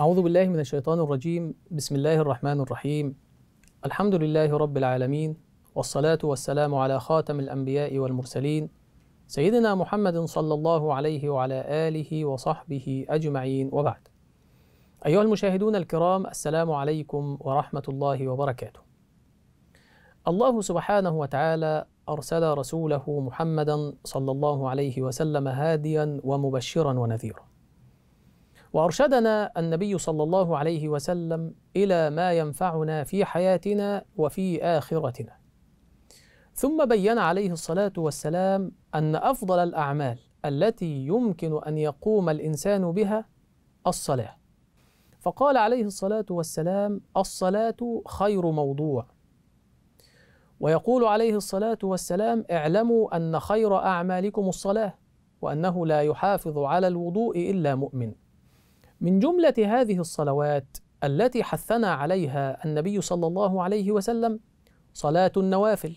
أعوذ بالله من الشيطان الرجيم بسم الله الرحمن الرحيم الحمد لله رب العالمين والصلاة والسلام على خاتم الأنبياء والمرسلين سيدنا محمد صلى الله عليه وعلى آله وصحبه أجمعين وبعد أيها المشاهدون الكرام السلام عليكم ورحمة الله وبركاته الله سبحانه وتعالى أرسل رسوله محمدا صلى الله عليه وسلم هاديا ومبشرا ونذيرا وارشدنا النبي صلى الله عليه وسلم الى ما ينفعنا في حياتنا وفي اخرتنا ثم بين عليه الصلاه والسلام ان افضل الاعمال التي يمكن ان يقوم الانسان بها الصلاه فقال عليه الصلاه والسلام الصلاه خير موضوع ويقول عليه الصلاه والسلام اعلموا ان خير اعمالكم الصلاه وانه لا يحافظ على الوضوء الا مؤمن من جملة هذه الصلوات التي حثنا عليها النبي صلى الله عليه وسلم صلاة النوافل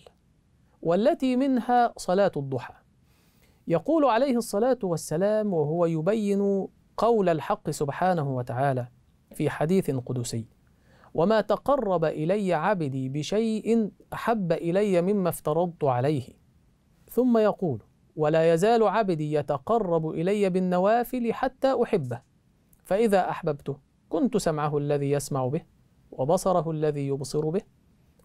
والتي منها صلاة الضحى. يقول عليه الصلاة والسلام وهو يبين قول الحق سبحانه وتعالى في حديث قدسي: وما تقرب إلي عبدي بشيء أحب إلي مما افترضت عليه. ثم يقول: ولا يزال عبدي يتقرب إلي بالنوافل حتى أحبه. فإذا أحببته كنت سمعه الذي يسمع به وبصره الذي يبصر به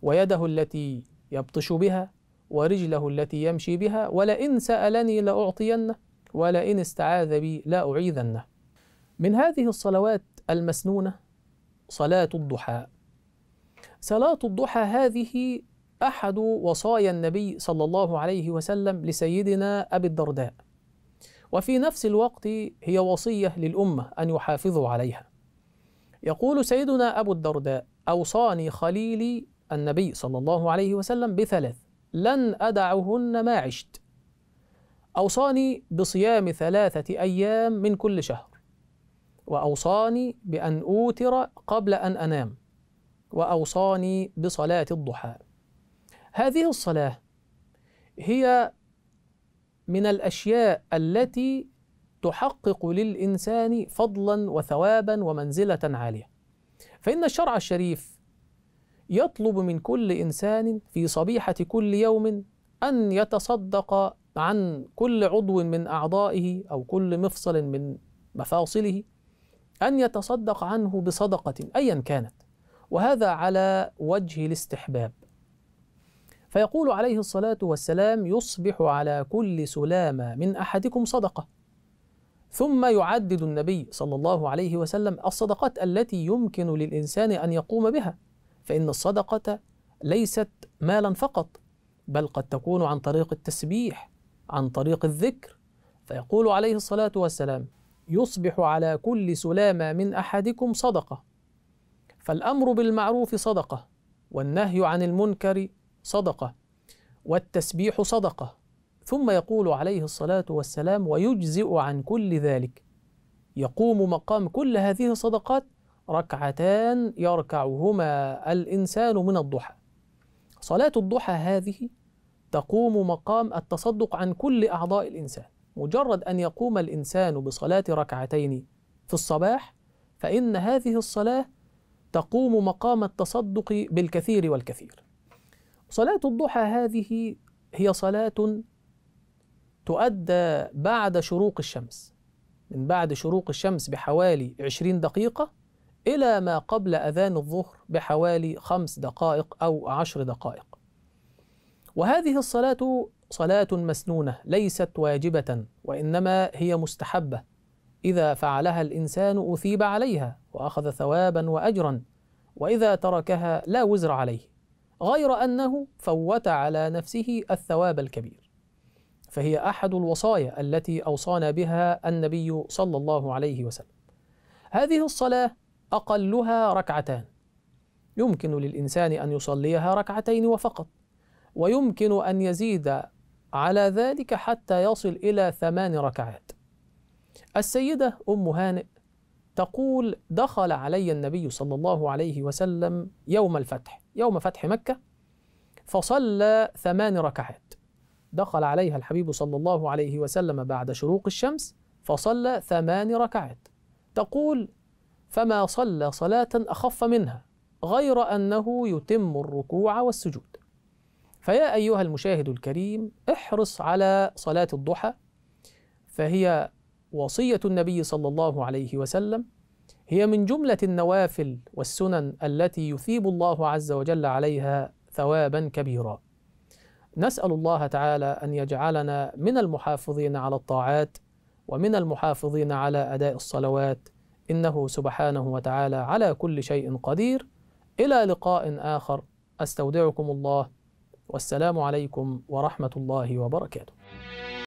ويده التي يبطش بها ورجله التي يمشي بها ولئن سألني لأعطينه ولئن استعاذ بي لأعيذنه من هذه الصلوات المسنونة صلاة الضحى صلاة الضحى هذه أحد وصايا النبي صلى الله عليه وسلم لسيدنا أبي الدرداء وفي نفس الوقت هي وصية للأمة أن يحافظوا عليها يقول سيدنا أبو الدرداء أوصاني خليلي النبي صلى الله عليه وسلم بثلاث لن أدعهن ما عشت أوصاني بصيام ثلاثة أيام من كل شهر وأوصاني بأن أوتر قبل أن أنام وأوصاني بصلاة الضحى هذه الصلاة هي من الأشياء التي تحقق للإنسان فضلا وثوابا ومنزلة عالية فإن الشرع الشريف يطلب من كل إنسان في صبيحة كل يوم أن يتصدق عن كل عضو من أعضائه أو كل مفصل من مفاصله أن يتصدق عنه بصدقة أيا كانت وهذا على وجه الاستحباب فيقول عليه الصلاة والسلام يصبح على كل سلامة من أحدكم صدقة ثم يعدد النبي صلى الله عليه وسلم الصدقات التي يمكن للإنسان أن يقوم بها فإن الصدقة ليست مالا فقط بل قد تكون عن طريق التسبيح عن طريق الذكر فيقول عليه الصلاة والسلام يصبح على كل سلامة من أحدكم صدقة فالأمر بالمعروف صدقة والنهي عن المنكر صدقة والتسبيح صدقة ثم يقول عليه الصلاة والسلام ويجزئ عن كل ذلك يقوم مقام كل هذه الصدقات ركعتان يركعهما الإنسان من الضحى صلاة الضحى هذه تقوم مقام التصدق عن كل أعضاء الإنسان مجرد أن يقوم الإنسان بصلاة ركعتين في الصباح فإن هذه الصلاة تقوم مقام التصدق بالكثير والكثير صلاة الضحى هذه هي صلاة تؤدى بعد شروق الشمس من بعد شروق الشمس بحوالي عشرين دقيقة إلى ما قبل أذان الظهر بحوالي خمس دقائق أو عشر دقائق وهذه الصلاة صلاة مسنونة ليست واجبة وإنما هي مستحبة إذا فعلها الإنسان أثيب عليها وأخذ ثوابا وأجرا وإذا تركها لا وزر عليه غير أنه فوت على نفسه الثواب الكبير فهي أحد الوصايا التي أوصانا بها النبي صلى الله عليه وسلم هذه الصلاة أقلها ركعتان يمكن للإنسان أن يصليها ركعتين وفقط ويمكن أن يزيد على ذلك حتى يصل إلى ثمان ركعات السيدة أم هانئ تقول دخل علي النبي صلى الله عليه وسلم يوم الفتح يوم فتح مكة فصلى ثمان ركعات دخل عليها الحبيب صلى الله عليه وسلم بعد شروق الشمس فصلى ثمان ركعات تقول فما صلى صلاة أخف منها غير أنه يتم الركوع والسجود فيا أيها المشاهد الكريم احرص على صلاة الضحى فهي وصية النبي صلى الله عليه وسلم هي من جملة النوافل والسنن التي يثيب الله عز وجل عليها ثوابا كبيرا. نسأل الله تعالى أن يجعلنا من المحافظين على الطاعات ومن المحافظين على أداء الصلوات إنه سبحانه وتعالى على كل شيء قدير إلى لقاء آخر أستودعكم الله والسلام عليكم ورحمة الله وبركاته.